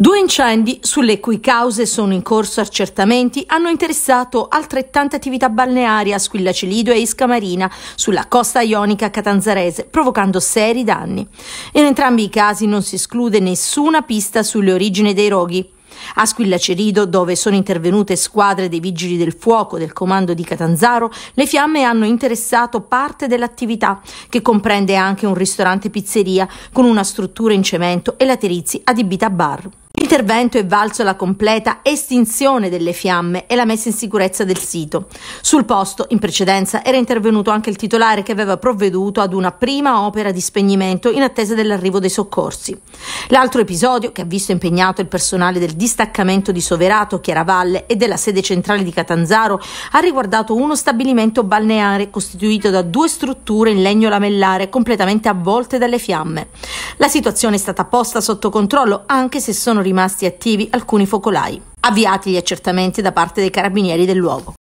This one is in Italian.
Due incendi, sulle cui cause sono in corso accertamenti, hanno interessato altrettante attività balneari a Squillacelido e Isca Marina sulla costa ionica catanzarese, provocando seri danni. In entrambi i casi non si esclude nessuna pista sulle origini dei roghi. A Squillacerido, dove sono intervenute squadre dei vigili del fuoco del comando di Catanzaro, le fiamme hanno interessato parte dell'attività, che comprende anche un ristorante pizzeria con una struttura in cemento e laterizi adibita a bar. L'intervento è valso alla completa estinzione delle fiamme e la messa in sicurezza del sito. Sul posto, in precedenza, era intervenuto anche il titolare che aveva provveduto ad una prima opera di spegnimento in attesa dell'arrivo dei soccorsi. L'altro episodio, che ha visto impegnato il personale del distaccamento di Soverato, Chiaravalle e della sede centrale di Catanzaro, ha riguardato uno stabilimento balneare costituito da due strutture in legno lamellare completamente avvolte dalle fiamme. La situazione è stata posta sotto controllo anche se sono rimasti rimasti attivi alcuni focolai, avviati gli accertamenti da parte dei carabinieri del luogo.